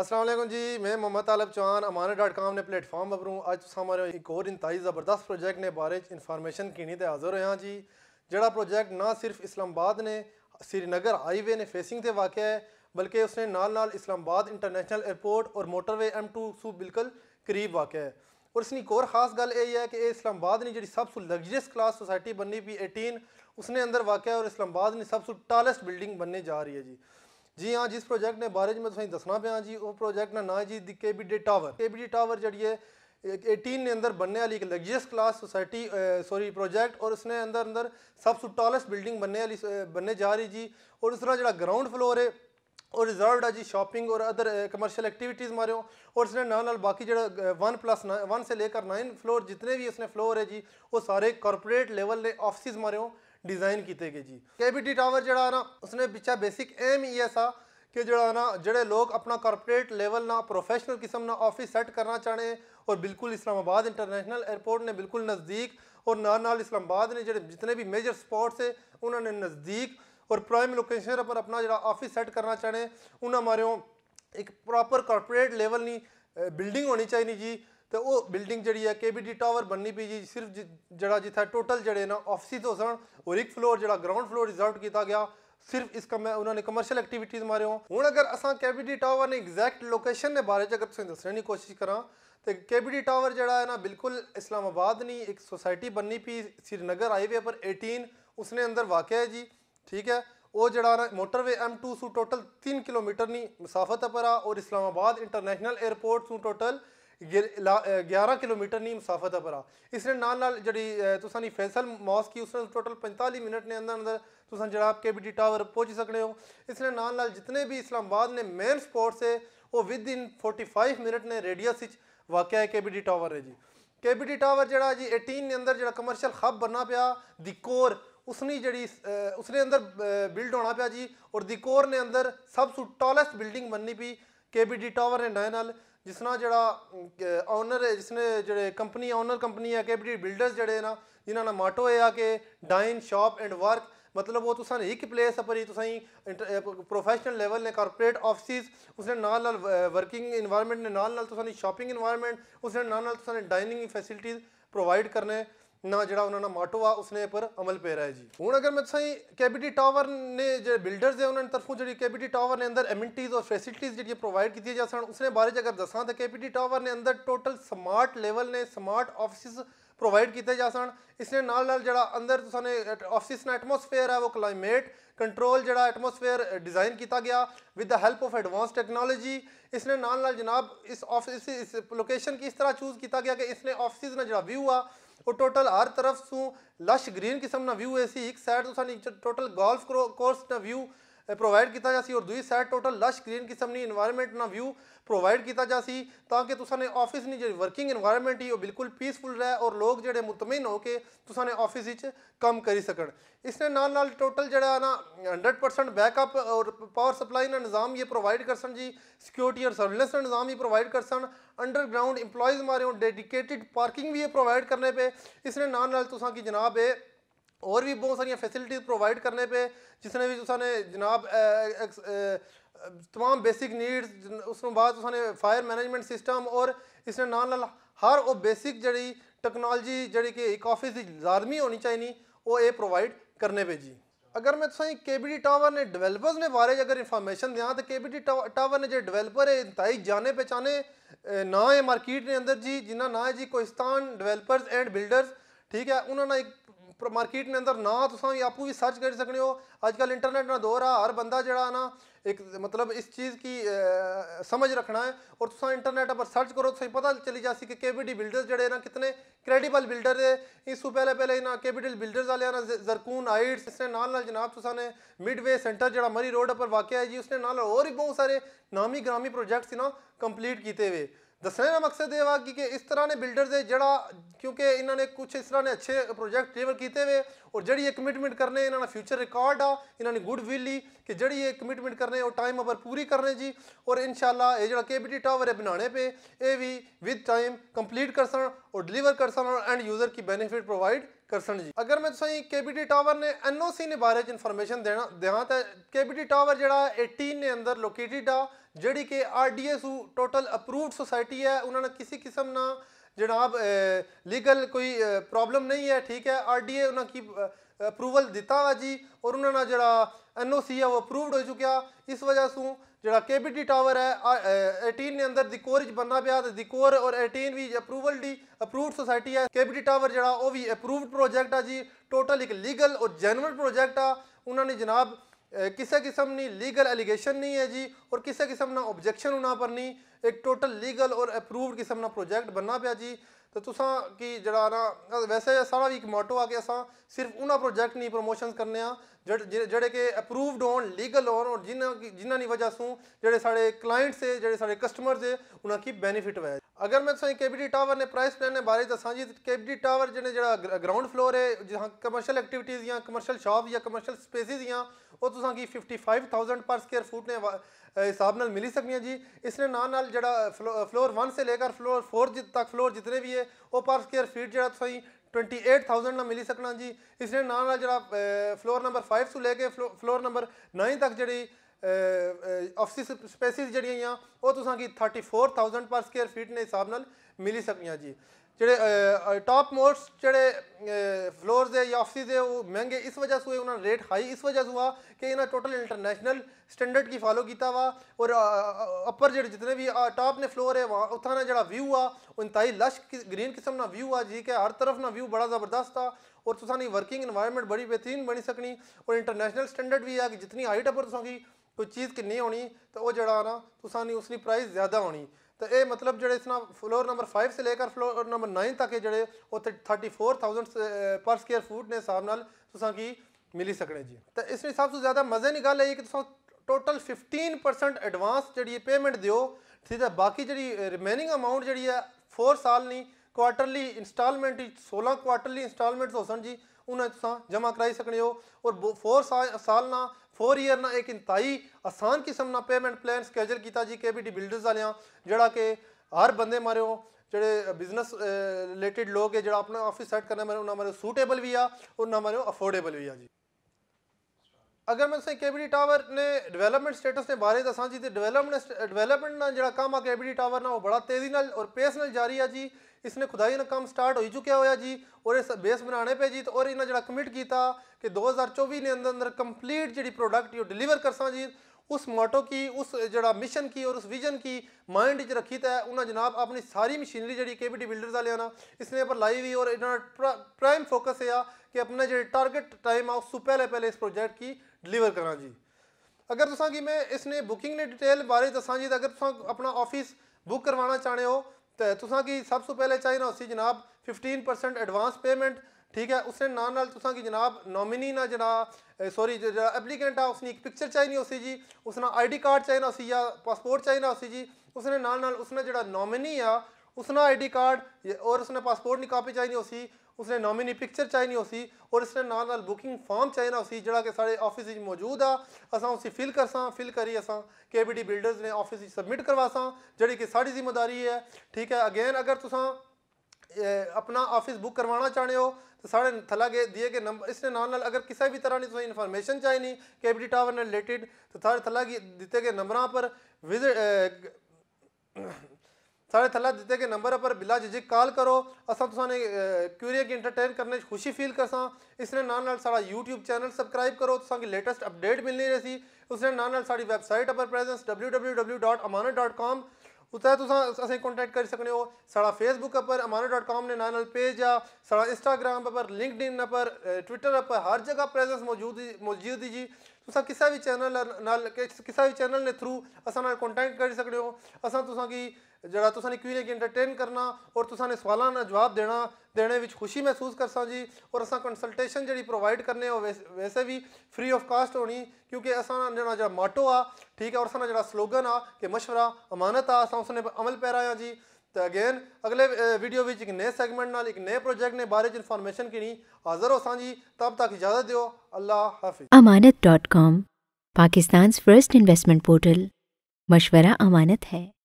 असलम जी मैं Mohammad Talib Chauhan Amana dot com ने platform पर अच्छ अज हमारे एक और इंतई ज़बरदस्त प्रोजेक्ट ने बारे इन्फॉर्मेशन कीनी तो हाजिर हो जी जड़ा प्रोजेक्ट ना सिर्फ इस्लामाबाद ने श्रीनगर हाईवे ने फेसिंग से वाक़ है बल्कि उसने नाल नाल इस्लामाबाद इंटरनेशनल एयरपोर्ट और मोटरवे एम टू सू बिल्कुल करीब वाक़ है और इसकी एक और खास गल यही है कि इस्लामाबाद ने जी सबसे लग्जरियस क्लास सोसाइटी बननी पी एटीन उसने अंदर वाक़ है और इस्लामाबाद ने सबसे टालेस्ट बिल्डिंग बनने जा रही है जी जी हाँ जिस प्रोजेक्ट ने बारे में तुसें दस्सना पिया जी ओह् प्रोजेक्ट ना नांऽ जी दी K B D tower K B D tower जेह्ड़ी एटीन ने अंदर बनने वाली एक luxurious class society sorry project और उसने अंदर अंदर सबसे टॉलेस्ट बिल्डिंग बनने वाली बनने जा रही जी और दूसरा जो ग्राउंड फ्लोर है और रिजर्वड है जी शॉपिंग और अदर कमर्शियल एक्टिविटीज़ मारे हो और इसने ना बाकी जो वन प्लस वन से लेकर नाइन फ्लोर जितने भी इसने फ्लोर है जी वो सारे कॉरपोरेट लेवल ने ऑफिस मारे हो ਡਿਜ਼ਾਈਨ ਕੀਤੇ ਗਏ ਜੀ ਕੇਬੀਟੀ ਟਾਵਰ ਜਿਹੜਾ ਨਾ ਉਸਨੇ ਪਿੱਛੇ ਬੇਸਿਕ ਐਮ ਹੀ ਐਸਾ ਕਿ ਜਿਹੜਾ ਨਾ ਜਿਹੜੇ ਲੋਕ ਆਪਣਾ ਕਾਰਪੋਰੇਟ ਲੈਵਲ ਨਾ ਪ੍ਰੋਫੈਸ਼ਨਲ ਕਿਸਮ ਨਾ ਆਫਿਸ ਸੈੱਟ ਕਰਨਾ ਚਾਹਣੇ और बिल्कुल इस्लामाबाद इंटरनेशनल एयरपोर्ट ने बिल्कुल नज़दीक और नाल इस्लामाबाद ने जो जितने भी मेजर स्पॉट्स है उन्होंने नज़दीक और प्राइम लोकेशन पर अपना जो ऑफिस सैट करना चाहें उन्होंने मारे एक प्रॉपर कारपोरेट लेवल नहीं बिल्डिंग होनी चाहिए जी ਤੇ building building K B D tower बननी पी जी सिर्फ ਜਿਹੜਾ ਜਿੱਥੇ टोटल जड़े ना ऑफिस हो सन और एक फ्लोर जो ग्राउंड फ्लोर ਰਿਜ਼ਰਵ किया गया सिर्फ इस कम उन्होंने कमर्शियल एक्टिविटीज़ मारे हो हूँ अगर बी डी टावर ने एग्जैक्ट लोकेशन के बारे अगर तुम दसने की कोशिश करा तो कैबीडी टावर जड़ा है ना बिल्कुल इस्लामाबाद नहीं एक सोसाइटी बननी पी श्रीनगर हाईवे पर एटीन उसने अंदर वाक़ है जी ठीक है वो जड़ा मोटरवे एम टू सू टोटल तीन किलोमीटर नहीं मुसाफत पर आ और इस्लामाबाद इंटरनेशनल एयरपोर्ट सू टोटल 11 ਕਿਲੋਮੀਟਰ ਦੀ ਮਸਾਫਤ ਆ ਭਰਾ ਇਸ ਨੇ ਨਾਲ ਨਾਲ ਜਿਹੜੀ ਤੁਸੀਂ ਫੈਸਲ ਮੌਸਕ ਕੀ ਉਸ ਨੇ ਟੋਟਲ 45 अंदर ਨੇ ਅੰਦਰ ਅੰਦਰ ਤੁਸੀਂ ਜਿਹੜਾ केबीटी टावर पहुँच सकते हो इसने नाल नाल जितने भी इस्लामाबाद ने मेन स्पोर्ट्स है वो within forty five minute ने रेडियस वाक़ है डी टावर है जी के बी डी टावर जरा जी एटीन ने अंदर जो कमर्शियल हब बनना पाया दिकोर कोर उसने जड़ी उसने अंदर बिल्ड होना पाया जी और दिकोर ने अंदर सबसू टॉलेस्ट बिल्डिंग बननी पी के बी डी टावर ने नए नाल ਜਿਸ ਤਰ੍ਹਾਂ ਜਿਹੜਾ ਓਨਰ ਹੈ ਜਿਸ ਨੇ ਜਿਹੜੇ ਕੰਪਨੀ ਓਨਰ ਕੰਪਨੀ ਹੈ ਕੈਪੀਟਲ ਬਿਲਡਰਸ ਜਿਹੜੇ ਨਾ ਜਿਨ੍ਹਾਂ ਦਾ ਮਾਟੋ ਹੈ ਆ ਕਿ ਡਾਈਨ ਸ਼ਾਪ ਐਂਡ ਵਰਕ ਮਤਲਬ ਉਹ ਤੁਸਾਂ ਇੱਕ ਪਲੇਸ ਪਰ ਹੀ ਤੁਸਾਂ ਪ੍ਰੋਫੈਸ਼ਨਲ ਲੈਵਲ ਨੇ ਕਾਰਪੋਰੇਟ ਆਫਿਸਿਸ ਉਸਨੇ ਨਾਲ ਨਾਲ ਵਰਕਿੰਗ এনवायरमेंट ਨੇ ਨਾਲ ਨਾਲ ਤੁਸਾਂ ਦੀ ਸ਼ਾਪਿੰਗ এনवायरमेंट ਉਸਨੇ ਨਾਲ ਨਾਲ ਤੁਸਾਂ ਨੇ ਡਾਈਨਿੰਗ ਫੈਸਿਲਿਟੀਜ਼ ਪ੍ਰੋਵਾਈਡ ਕਰਨੇ ना जो उन्होंने माटो आ उसने पर अमल पे रहा है जी हूँ अगर मैं सही कैबिटी टावर ने जो बिल्डर्स है उन्होंने तरफों जी कैबिटी टावर ने अंदर एमिनटीज और फैसिलिटीज जी प्रोवाइड की जा सन उसने बारे अगर दसा तो कैबिटी टावर ने अंदर टोटल समार्ट लेवल ने समार्ट ऑफिस प्रोवाइड किए जा सन इसने नाल नाल जरा अंदर सामने ऑफिस ने एटमोसफेयर है वो कलाइमेट कंट्रोल जरा एटमोसफेयर डिजाइन किया गया with the help of advance technology इसने नाल नाल जनाब इस ऑफिस इस लोकेशन की इस तरह चूज़ किया गया कि इसने ऑफिस ने जरा व्यू आ और टोटल आर तरफ શું લશ ગ્રીન કિસમના વ્યૂ એસી એક સાઈડ તો સાની ટોટલ ગોલ્ફ કોર્સના વ્યૂ પ્રોવાઈડ ਕੀਤਾ જશે ઓર દુઈ સાઈડ ટોટલ લશ ગ્રીન કિસમની એન્વાયરમેન્ટના વ્યૂ પ્રોવાઈડ ਕੀਤਾ જશે તાકે તુસાને ઓફિસની જે વર્કિંગ એન્વાયરમેન્ટ હી ઓ બિલકુલ પીસફુલ રહે ઓર લોક જેડે મુતમિન હો કે તુસાને ઓફિસ ਵਿੱਚ ਕੰਮ કરી ਸਕਣ ਇਸਨੇ ਨਾਲ ਨਾਲ ਟੋਟਲ ਜਿਹੜਾ ਨਾ 100% ਬੈਕਅਪ ਔਰ ਪਾਵਰ ਸਪਲਾਈ ਦਾ ਨਿਜ਼ਾਮ ਇਹ ਪ੍ਰੋਵਾਈਡ ਕਰਸਨ ਜੀ ਸਿਕਿਉਰਿਟੀ ਔਰ ਸਰਵਿਲੈਂਸ ਦਾ ਨਿਜ਼ਾਮ ਹੀ ਪ੍ਰੋਵਾਈਡ ਕਰਸਨ ਅੰਡਰਗਰਾਉਂਡ EMPLOYEES ਮਾਰੇ ਹੋ ਡੈਡੀਕੇਟਿਡ ਪਾਰਕਿੰਗ ਵੀ ਇਹ ਪ੍ਰੋਵਾਈਡ ਕਰਨੇ ਪੇ ਇਸਨੇ ਨਾਲ ਨਾਲ ਤੁਸਾਂ ਕੀ ਜਨਾਬ ਇਹ और भी बहुत सारी फैसिलिटीज़ प्रोवाइड करने पे जिसने भी उसने जनाब तमाम बेसिक नीड्स उस बाद उसने फायर मैनेजमेंट सिस्टम और इसने नाल हर वो बेसिक जी ਟੈਕਨੋਲੋਜੀ ਜਿਹੜੀ ਕਿ ਇੱਕ ਆਫਿਸ ਦੀ ਲਾਜ਼ਮੀ ਹੋਣੀ ਚਾਹੀਦੀ ਉਹ ਇਹ ਪ੍ਰੋਵਾਈਡ ਕਰਨੇ ਪੇ ਜੀ ਅਗਰ ਮੈਂ ਤੁਸੀਂ ਕੇਬੀਡੀ ਟਾਵਰ ਨੇ ਡਿਵੈਲਪਰਸ ਨੇ ਬਾਰੇ ਅਗਰ ਇਨਫੋਰਮੇਸ਼ਨ ਦਿਆਂ ਤਾਂ ਕੇਬੀਡੀ ਟਾਵਰ ਨੇ ਜੇ ਡਿਵੈਲਪਰ ਹੈ ਇੰਤਾਈ ਜਾਣੇ ਪਛਾਣੇ ਨਾ ਹੈ ਮਾਰਕੀਟ ਦੇ ਅੰਦਰ ਜੀ ਜਿਨ੍ਹਾਂ ਨਾ ਹੈ ਜੀ ਕੋਇਸਤਾਨ ਡਿਵੈਲਪਰਸ ਐਂਡ ਬਿਲਡਰਸ ਠੀਕ ਹੈ ਉਹਨਾਂ ਨਾਲ ਇੱਕ ਮਾਰਕੀਟ ਨੇ ਅੰਦਰ ਨਾ ਤੁਸੀਂ ਆਪੂ ਵੀ ਸਰਚ ਕਰ ਸਕਨੇ ਹੋ ਅੱਜ ਕੱਲ ਇੰਟਰਨੈਟ ਦਾ ਦੌਰ ਆ ਹਰ ਬੰਦਾ ਜਿਹੜਾ एक मतलब इस चीज़ की आ, समझ रखना है और तुम इंटरनेट पर सर्च करो तो पता चली जासी कि केबीडी बिल्डर जड़े ना कितने क्रेडिबल बिल्डर है इस पहले पहले ना केबीडी बिल्डर्स वाले ना जरकून हाइट्स इसने नाल ना जनाब तुमने मिड वे सेंटर जरा मरी रोड पर वाक़ है जी उसने नाल और भी बहुत सारे नामी ग्रामी प्रोजेक्ट्स ना कंप्लीट किए हुए ਦੱਸਣ ਦਾ ਮਕਸਦ ਇਹ ਵਾ ਕਿ ਇਸ ਤਰ੍ਹਾਂ ਨੇ ਬਿਲਡਰ ਦੇ ਜਿਹੜਾ ਕਿਉਂਕਿ ਇਹਨਾਂ ਨੇ ਕੁਝ ਇਸ ਤਰ੍ਹਾਂ ਨੇ ਅੱਛੇ ਪ੍ਰੋਜੈਕਟ ਡਿਲੀਵਰ ਕੀਤੇ ਹੋਏ ਔਰ ਜਿਹੜੀ ਇਹ ਕਮਿਟਮੈਂਟ ਕਰਨੇ ਇਹਨਾਂ ਦਾ ਫਿਊਚਰ ਰਿਕਾਰਡ ਆ ਇਹਨਾਂ ਨੇ ਗੁੱਡ ਵਿਲ ਹੀ ਕਿ ਜਿਹੜੀ ਇਹ ਕਮਿਟਮੈਂਟ ਕਰਨੇ ਉਹ ਟਾਈਮ ਅਵਰ ਪੂਰੀ ਕਰਨੇ ਜੀ ਔਰ ਇਨਸ਼ਾਅੱਲਾ ਇਹ ਜਿਹੜਾ ਕੇਬੀਟੀ ਟਾਵਰ ਹੈ ਬਣਾਉਣੇ ਪੇ ਇਹ ਵੀ ਵਿਦ ਟਾਈਮ ਕੰਪਲੀਟ ਕਰਸਣ ਔਰ ਡਿਲੀਵਰ ਕਰਸਣ ਔਰ ਐਂਡ ਯੂਜ਼ਰ ਕੀ ਬੈਨੀਫਿਟ ਪ੍ਰੋਵਾਈਡ ਕਰਸਣ ਜੀ ਅਗਰ ਮੈਂ ਤੁਸੀਂ ਕੇਬੀਟੀ ਟਾਵਰ ਨੇ ਐਨਓਸੀ ਨੇ ਬਾਰੇ ਚ ਇਨਫੋਰਮੇਸ਼ਨ ਦੇਣਾ ਦੇਵਾਂ ਤਾਂ ਕੇਬੀਟੀ ਟਾਵਰ ਜਿਹੜਾ 18 ਦੇ ਅੰਦਰ ਲੋਕੇਟਿਡ ਆ ਜਿਹੜੀ ਕਿ ਆਰਡੀਐਸਯੂ ਟੋਟਲ ਅਪਰੂਵਡ ਸੁਸਾਇਟੀ ਹੈ ਉਹਨਾਂ ਨਾਲ ਕਿਸੇ ਕਿਸਮ ਨਾ ਜਨਾਬ ਲੀਗਲ ਕੋਈ ਪ੍ਰੋਬਲਮ ਨਹੀਂ ਹੈ ਠੀਕ ਹੈ ਆਰਡੀਏ ਉਹਨਾਂ ਕੀ ਅਪਰੂਵਲ ਦਿੱਤਾ ਵਾ ਜੀ ਔਰ ਉਹਨਾਂ ਨਾਲ ਜਿਹੜਾ ਐਨਓਸੀ ਹੈ ਉਹ ਅਪਰੂਵਡ ਹੋ ਚੁੱਕਿਆ ਇਸ ਵਜ੍ਹਾ ਤੋਂ ਜਿਹੜਾ ਕੇਬੀਟੀ ਟਾਵਰ ਹੈ 18 ਦੇ ਅੰਦਰ ਦਿਕੋਰ ਵਿੱਚ ਬੰਨਾ ਪਿਆ ਤੇ ਕੋਰ ਔਰ 18 ਵੀ ਅਪਰੂਵਲ ਦੀ ਅਪਰੂਵਡ ਸੁਸਾਇਟੀ ਹੈ ਕੇਬੀਟੀ ਟਾਵਰ ਜਿਹੜਾ ਉਹ ਵੀ ਅਪਰੂਵਡ ਪ੍ਰੋਜੈਕਟ ਆ ਜੀ ਟੋਟਲ ਇੱਕ ਲੀਗਲ ਔਰ ਜੈਨੂਇਨ ਪ੍ਰੋਜੈਕਟ ਆ ਉਹਨਾਂ ਨੇ ਜਨਾਬ ਕਿਸੇ ਕਿਸਮ ਨਹੀਂ ਲੀਗਲ ਅਲੀਗੇਸ਼ਨ ਨਹੀਂ ਹੈ ਜੀ ਔਰ ਕਿਸੇ ਕਿਸਮ ਨਾ ਆਬਜੈਕਸ਼ਨ ਉਹਨਾਂ ਪਰ ਨਹੀਂ ਇੱਕ ਟੋਟਲ ਲੀਗਲ ਔਰ ਅਪਰੂਵਡ ਕਿਸਮ ਦਾ ਪ੍ਰੋਜੈਕਟ ਬੰਨਾ ਪਿਆ ਜੀ ਤੇ ਤੁਸੀਂ ਕੀ ਜਿਹੜਾ ਨਾ ਵੈਸੇ ਸਾਰਾ ਵੀ ਇੱਕ ਮੋਟੋ ਆ ਕਿ ਅਸਾਂ ਸਿਰਫ ਉਹਨਾਂ ਪ੍ਰੋਜੈਕਟ ਨਹੀਂ ਪ੍ਰੋਮੋਸ਼ਨਸ ਕਰਨੇ ਆ ਜਿਹੜੇ ਕਿ ਅਪਰੂਵਡ ਹੋਣ ਲੀਗਲ ਹੋਣ ਔਰ ਜਿਨ੍ਹਾਂ ਜਿਨ੍ਹਾਂ ਦੀ ਵਜ੍ਹਾ ਸੂ ਜਿਹੜੇ ਸਾਡੇ ਕਲਾਇੰਟਸ ਹੈ ਜਿਹੜੇ ਸਾਡੇ ਕਸਟਮਰਸ ਹੈ ਉਹਨਾਂ ਕੀ ਬੈਨੀਫਿਟ ਹੋਇਆ ਅਗਰ ਮੈਂ ਤੁਹਾਨੂੰ ਕੇਬੀਡੀ ਟਾਵਰ ਨੇ ਪ੍ਰਾਈਸ ਪਲਾਨ ਦੇ ਬਾਰੇ ਦੱਸਾਂ ਜੀ ਕੇਬੀਡੀ ਟਾਵਰ ਜਿਹੜੇ ਜਿਹੜਾ ਗਰਾਊਂਡ ਫਲੋਰ ਹੈ ਜਿਹਾਂ ਕਮਰਸ਼ੀਅਲ ਐਕਟੀਵਿਟੀਆਂ ਜਾਂ ਕਮਰਸ਼ੀਅਲ ਸ਼ਾਪ ਜਾਂ ਕਮਰਸ਼ੀਅਲ ਸਪੇਸਿਸ ਜਾਂ ਉਹ ਤੁਸਾਂ ਕੀ 55000 ਪਰ ਸਕੁਅਰ ਫੁੱਟ ਨੇ ਹਿਸਾਬ ਨਾਲ ਮਿਲ ਸਕਦੀਆਂ ਜੀ ਇਸ ਨੇ ਨਾਲ ਨਾਲ ਜਿਹੜਾ ਫਲੋਰ 1 ਸੇ ਲੈ ਕੇ ਫਲੋਰ 4 ਤੱਕ ਫਲੋਰ ਜਿਤਨੇ ਵੀ ਹੈ ਉਹ ਪਰ ਸਕੁਅਰ ਫੀਟ ਜਿਹੜਾ ਤੁਸੀਂ 28000 ਨਾਲ ਮਿਲੀ ਸਕਣਾ ਜੀ ਇਸ ਦੇ ਨਾਲ ਨਾਲ ਜਿਹੜਾ ਫਲੋਰ ਨੰਬਰ 5 ਤੋਂ ਲੈ ਕੇ ਫਲੋਰ ਨੰਬਰ 9 ਤੱਕ ਜਿਹੜੀ ਆਫਿਸ ਸਪੇਸਿਸ ਜਿਹੜੀਆਂ ਆ ਉਹ ਤੁਸਾਂ ਕੀ 34000 ਪਰ ਸਕੁਅਰ ਫੀਟ ਦੇ ਹਿਸਾਬ ਨਾਲ ਮਿਲੀ ਸਕਣੀਆਂ ਜੀ ਜਿਹੜੇ ਟਾਪ ਮੋਸਟ ਜਿਹੜੇ ਫਲੋਰਸ ऑफिस है वो महंगे इस वजह से हुए उन्होंने रेट हाई इस वजह से हुआ कि इन्हें टोटल इंटरनेशनल स्टैंडर्ड की फॉलो किया वा और अपर जो जितने भी टॉप ने फ्लोर है वहाँ उतना ना जरा व्यू आ उनताई लश ग्रीन किस्म ना व्यू आ जी के हर तरफ ना व्यू बड़ा ज़बरदस्त था और तुसानी वर्किंग इन्वायरमेंट बड़ी बेहतरीन बनी सकनी और इंटरनेशनल स्टैंडर्ड भी है कि जितनी हाइट अपर तुसा की कोई चीज़ किन्नी होनी तो वह जरा ना तुसानी उसकी प्राइस ज़्यादा होनी ਤਾਂ ਇਹ ਮਤਲਬ ਜਿਹੜੇ ਇਸ ਨਾਲ ਫਲੋਰ ਨੰਬਰ 5 ਸੇ ਲੈ ਕੇ ਫਲੋਰ ਨੰਬਰ 9 ਤੱਕ ਜਿਹੜੇ ਉੱਥੇ 34000 ਪਰ ਸਕੁਅਰ ਫੁੱਟ ਨੇ ਹਿਸਾਬ ਨਾਲ ਤੁਸੀਂ ਕੀ ਮਿਲੀ ਸਕਣੇ ਜੀ ਤਾਂ ਇਸ ਵਿੱਚ ਸਭ ਤੋਂ ਜ਼ਿਆਦਾ ਮਜ਼ੇ ਦੀ ਗੱਲ ਹੈ ਕਿ ਤੁਸੀਂ ਟੋਟਲ 15% ਐਡਵਾਂਸ ਜਿਹੜੀ ਪੇਮੈਂਟ ਦਿਓ ਠੀਕ ਹੈ ਬਾਕੀ ਜਿਹੜੀ ਰਿਮੇਨਿੰਗ ਅਮਾਉਂਟ ਜਿਹੜੀ ਹੈ 4 ਸਾਲ ਨਹੀਂ ਕੁਆਟਰਲੀ ਇਨਸਟਾਲਮੈਂਟ 16 ਕੁਆਟਰਲੀ ਇਨਸਟਾਲਮੈਂਟਸ ਹੋਸਣ ਜੀ ਉਹਨਾਂ ਤੁਸੀਂ ਜਮਾ ਕਰਾਈ ਸਕਣੇ ਹੋ ਔਰ 4 ਸਾਲ ਨਾਲ 4 ਇਅਰ ਨਾਲ ਇੱਕ ਇੰਤਾਈ ਆਸਾਨ ਕਿਸਮ ਨਾਲ ਪੇਮੈਂਟ ਪਲਾਨ ਸਕੇਜਲ ਕੀਤਾ ਜੀ ਕੇਬੀਡੀ ਬਿਲਡਰਸ ਵਾਲਿਆਂ ਜਿਹੜਾ ਕਿ ਹਰ ਬੰਦੇ ਮਾਰਿਓ ਜਿਹੜੇ ਬਿਜ਼ਨਸ ਰਿਲੇਟਡ ਲੋਕ ਹੈ ਜਿਹੜਾ ਆਪਣਾ ਆਫਿਸ ਸੈੱਟ ਕਰਨਾ ਮੈਨੂੰ ਉਹਨਾਂ ਮਾਰੇ ਸੂਟੇਬਲ ਵੀ ਆ ਉਹਨਾਂ ਮਾਰੇ ਅਫੋਰਡੇਬਲ ਵੀ ਆ ਜੀ ਅਗਰ ਮੈਂ ਸੇ ਕੇਬੀਡੀ ਟਾਵਰ ਨੇ ਡਿਵੈਲਪਮੈਂਟ ਸਟੇਟਸ ਦੇ ਬਾਰੇ ਦੱਸਾਂ ਜੀ ਤੇ ਡਿਵੈਲਪਮੈਂਟ ਡਿਵੈਲਪਮੈਂਟ ਨਾਲ ਜਿਹੜਾ ਕੰਮ ਆ ਕੇਬੀਡੀ ਟਾਵਰ ਨਾਲ ਉਹ ਬੜਾ ਤੇਜ਼ੀ ਨਾਲ ਔਰ ਪੇਸ ਨਾਲ ਜਾਰੀ ਆ ਜੀ इसने खुदाई ना काम स्टार्ट हो चुका हो जी और इस बेस बनाने पे जी तो और इन्हें जरा कमिट किया कि 2024 ने अंदर अंदर कंप्लीट जी प्रोडक्ट जो डिलीवर सा जी उस मोटो की उस जरा मिशन की और उस विजन की माइंड रखी है उन्हें जनाब अपनी सारी मशीनरी जी के बी बिल्डर वाले ना इसने पर लाई हुई और इन्होंने प्राइम फोकस ये कि अपना जो टारगेट टाइम आ उस पहले पहले इस प्रोजेक्ट की डिलीवर करा जी अगर तुसा कि मैं इसने बुकिंग ने डिटेल बारे दसा जी अगर तुम अपना ऑफिस बुक करवाना चाहे हो ਤੇ ਤੁਸਾਂ ਕੀ ਸਭ ਤੋਂ ਪਹਿਲੇ ਚਾਹੀਦਾ ਹੋਸੀ ਜਨਾਬ 15% ਐਡਵਾਂਸ ਪੇਮੈਂਟ ਠੀਕ ਹੈ ਉਸਨੇ ਨਾਲ ਨਾਲ ਤੁਸਾਂ ਕੀ ਜਨਾਬ ਨੋਮਿਨੀ ਨਾ ਜਿਹੜਾ ਸੌਰੀ ਜਿਹੜਾ ਐਪਲੀਕੈਂਟ ਆ ਉਸਨੇ ਇੱਕ ਪਿਕਚਰ ਚਾਹੀਦੀ ਹੋਸੀ ਜੀ ਉਸਨਾ ਆਈਡੀ ਕਾਰਡ ਚਾਹੀਦਾ ਹੋਸੀ ਜਾਂ ਪਾਸਪੋਰਟ ਚਾਹੀਦਾ ਹੋਸੀ ਜੀ ਉਸਨੇ ਨਾਲ ਨਾਲ ਉਸਨੇ ਜਿਹੜਾ ਨੋਮਿਨੀ ਆ उसने आईडी कार्ड और उसने पासपोर्ट की कापी चाहिए उसी उसने नॉमिनी पिक्चर चाहिए उसी और इसने नाल नाल बुकिंग फॉर्म चाहिए उसी जोड़ा कि सारे ऑफिस मौजूद आ असा उसी फिल कर फिल करी असा के बी डी बिल्डर्स ने ऑफिस सबमिट करवा जड़ी कि साड़ी जिम्मेदारी है ठीक है अगेन अगर तुसा अपना ऑफिस बुक करवाना चाहते हो तो साढ़े थला गए दिए गए नंबर इसने नाल नाल अगर किसी भी तरह की तुम्हें इन्फॉर्मेशन चाहिए के बी डी टावर ने रिलेटिड तो सारे थला दिए गए नंबर पर विजिट साढ़े थला दिते के नंबर पर बिला झिझक कॉल करो तो तुसां क्यूरिया की इंटरटेन करने खुशी फील करसा इसने ना ना साड़ा यूट्यूब चैनल सब्सक्राइब करो तो लेटेस्ट अपडेट मिलनी रही उसने ना ना सी वैबसाइट पर presence W W W dot Amanat dot com उतना तुसां असें कॉन्टैक्ट करी सकने हो साड़ा फेसबुक पर अमानत डॉट कॉम ने नाल पेज आ साड़ा इंस्टाग्राम पर लिंकड इन पर ट्विटर पर हर जगह प्रेजेंस मौजूद मौजूद जी तुसा किसा भी चैनल नाल किसा भी चैनल ने थ्रू असा कॉन्टैक्ट करी सकते हो असां तुसांकी ਜਿਹੜਾ ਤੁਸਾਂ ਨੇ ਕਿਊਰੀ ਕੀ ਐਂਟਰਟੇਨ ਕਰਨਾ ਔਰ ਤੁਸਾਂ ਨੇ ਸਵਾਲਾਂ ਦਾ ਜਵਾਬ ਦੇਣਾ ਦੇਣੇ ਵਿੱਚ ਖੁਸ਼ੀ ਮਹਿਸੂਸ ਕਰਸਾਂ ਜੀ ਔਰ ਅਸਾਂ ਕੰਸਲਟੇਸ਼ਨ ਜਿਹੜੀ ਪ੍ਰੋਵਾਈਡ ਕਰਨੇ ਉਹ ਵੈਸੇ ਵੀ ਫ੍ਰੀ ਆਫ ਕਾਸਟ ਹੋਣੀ ਕਿਉਂਕਿ ਅਸਾਂ ਜਿਹੜਾ ਜਿਹੜਾ ਮਾਟੋ ਆ ਠੀਕ ਹੈ ਔਰ ਅਸਾਂ ਜਿਹੜਾ ਸਲੋਗਨ ਆ ਕਿ ਮਸ਼ਵਰਾ ਅਮਾਨਤ ਆ ਅਸਾਂ ਉਸਨੇ ਅਮਲ ਪੈਰਾਇਆ ਜੀ तो अगेन अगले वीडियो में एक नए सैगमेंट न एक नए प्रोजेक्ट ने बारे इन्फॉर्मेशन की नहीं हाजिर हो सी तब तक इजाजत दो अल्लाह हाफि Amanat dot com Pakistan first investment portal मशवरा अमानत है